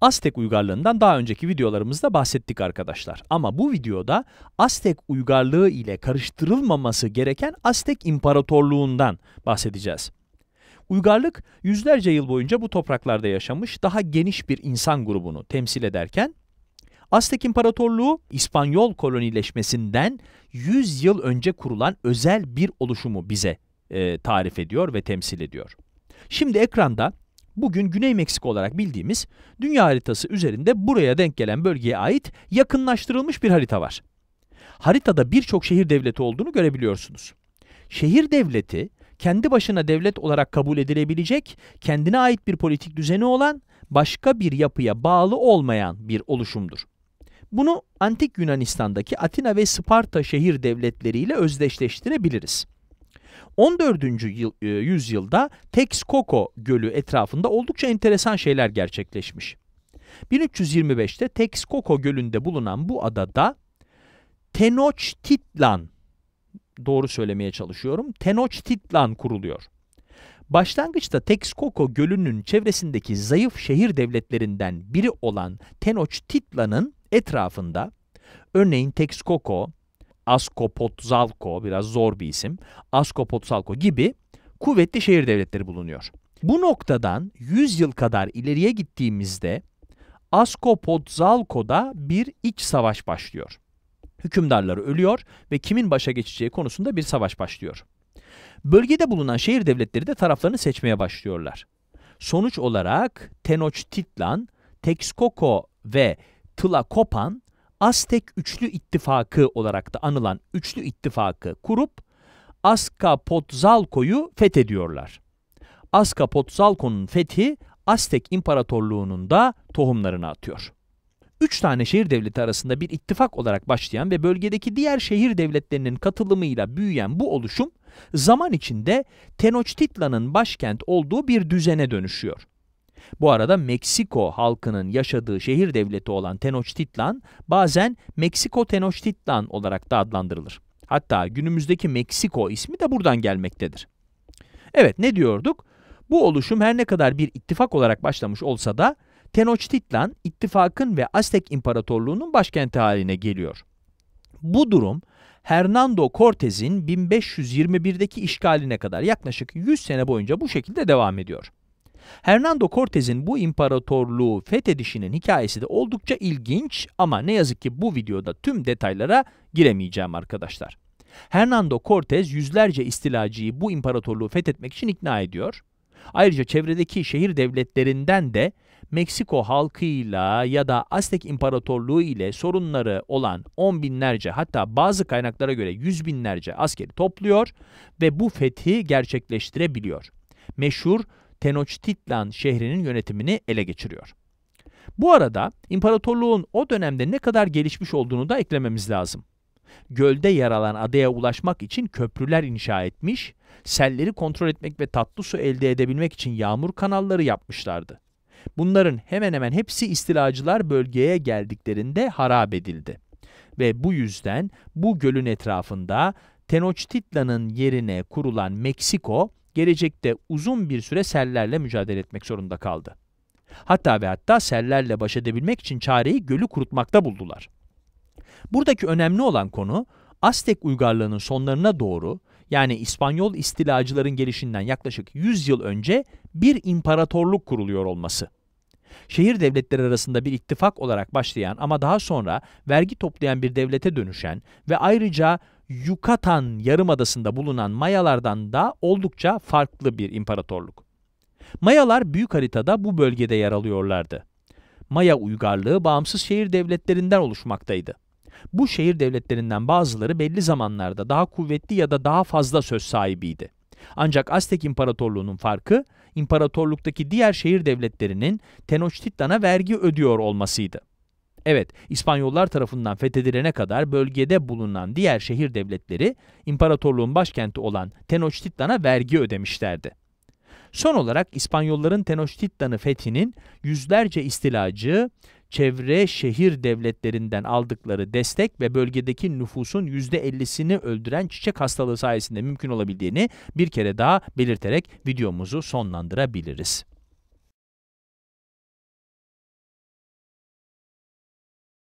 Aztek uygarlığından daha önceki videolarımızda bahsettik arkadaşlar. Ama bu videoda Aztek uygarlığı ile karıştırılmaması gereken Aztek İmparatorluğundan bahsedeceğiz. Uygarlık yüzlerce yıl boyunca bu topraklarda yaşamış daha geniş bir insan grubunu temsil ederken Aztek İmparatorluğu İspanyol kolonileşmesinden 100 yıl önce kurulan özel bir oluşumu bize e, tarif ediyor ve temsil ediyor. Şimdi ekranda bugün Güney Meksika olarak bildiğimiz dünya haritası üzerinde buraya denk gelen bölgeye ait yakınlaştırılmış bir harita var. Haritada birçok şehir devleti olduğunu görebiliyorsunuz. Şehir devleti kendi başına devlet olarak kabul edilebilecek, kendine ait bir politik düzeni olan, başka bir yapıya bağlı olmayan bir oluşumdur. Bunu antik Yunanistan'daki Atina ve Sparta şehir devletleriyle özdeşleştirebiliriz. 14. Yıl, e, yüzyılda Texcoco Gölü etrafında oldukça enteresan şeyler gerçekleşmiş. 1325'te Texcoco Gölü'nde bulunan bu adada Tenochtitlan doğru söylemeye çalışıyorum. Tenochtitlan kuruluyor. Başlangıçta Texcoco Gölü'nün çevresindeki zayıf şehir devletlerinden biri olan Tenochtitlan'ın etrafında örneğin Texcoco, Askopotzalko biraz zor bir isim. Askopotzalko gibi kuvvetli şehir devletleri bulunuyor. Bu noktadan 100 yıl kadar ileriye gittiğimizde Askopotzalko'da bir iç savaş başlıyor. Hükümdarları ölüyor ve kimin başa geçeceği konusunda bir savaş başlıyor. Bölgede bulunan şehir devletleri de taraflarını seçmeye başlıyorlar. Sonuç olarak Tenochtitlan, Texcoco ve Tlacopan Aztek Üçlü İttifakı olarak da anılan Üçlü İttifakı kurup Azcapotzalco'yu fethediyorlar. Azcapotzalco'nun fethi Aztek İmparatorluğu'nun da tohumlarını atıyor. Üç tane şehir devleti arasında bir ittifak olarak başlayan ve bölgedeki diğer şehir devletlerinin katılımıyla büyüyen bu oluşum zaman içinde Tenochtitlan'ın başkent olduğu bir düzene dönüşüyor. Bu arada Meksiko halkının yaşadığı şehir devleti olan Tenochtitlan bazen Meksiko Tenochtitlan olarak da adlandırılır. Hatta günümüzdeki Meksiko ismi de buradan gelmektedir. Evet ne diyorduk? Bu oluşum her ne kadar bir ittifak olarak başlamış olsa da Tenochtitlan ittifakın ve Aztek İmparatorluğu'nun başkenti haline geliyor. Bu durum Hernando Cortez'in 1521'deki işgaline kadar yaklaşık 100 sene boyunca bu şekilde devam ediyor. Hernando Cortez'in bu imparatorluğu fethedişinin hikayesi de oldukça ilginç ama ne yazık ki bu videoda tüm detaylara giremeyeceğim arkadaşlar. Hernando Cortez yüzlerce istilacıyı bu imparatorluğu fethetmek için ikna ediyor. Ayrıca çevredeki şehir devletlerinden de Meksiko halkıyla ya da Aztek İmparatorluğu ile sorunları olan on binlerce hatta bazı kaynaklara göre yüz binlerce askeri topluyor ve bu fethi gerçekleştirebiliyor. Meşhur Tenochtitlan şehrinin yönetimini ele geçiriyor. Bu arada imparatorluğun o dönemde ne kadar gelişmiş olduğunu da eklememiz lazım. Gölde yer alan adaya ulaşmak için köprüler inşa etmiş, selleri kontrol etmek ve tatlı su elde edebilmek için yağmur kanalları yapmışlardı. Bunların hemen hemen hepsi istilacılar bölgeye geldiklerinde harap edildi. Ve bu yüzden bu gölün etrafında Tenochtitlan'ın yerine kurulan Meksiko gelecekte uzun bir süre sellerle mücadele etmek zorunda kaldı. Hatta ve hatta sellerle baş edebilmek için çareyi gölü kurutmakta buldular. Buradaki önemli olan konu Aztek uygarlığının sonlarına doğru yani İspanyol istilacıların gelişinden yaklaşık 100 yıl önce bir imparatorluk kuruluyor olması. Şehir devletleri arasında bir ittifak olarak başlayan ama daha sonra vergi toplayan bir devlete dönüşen ve ayrıca Yucatan Yarımadası'nda bulunan Mayalardan da oldukça farklı bir imparatorluk. Mayalar büyük haritada bu bölgede yer alıyorlardı. Maya uygarlığı bağımsız şehir devletlerinden oluşmaktaydı. Bu şehir devletlerinden bazıları belli zamanlarda daha kuvvetli ya da daha fazla söz sahibiydi. Ancak Aztek İmparatorluğu'nun farkı, imparatorluktaki diğer şehir devletlerinin Tenochtitlan'a vergi ödüyor olmasıydı. Evet, İspanyollar tarafından fethedilene kadar bölgede bulunan diğer şehir devletleri imparatorluğun başkenti olan Tenochtitlan'a vergi ödemişlerdi. Son olarak İspanyolların Tenochtitlan'ı fethinin yüzlerce istilacı, çevre şehir devletlerinden aldıkları destek ve bölgedeki nüfusun %50'sini öldüren çiçek hastalığı sayesinde mümkün olabildiğini bir kere daha belirterek videomuzu sonlandırabiliriz.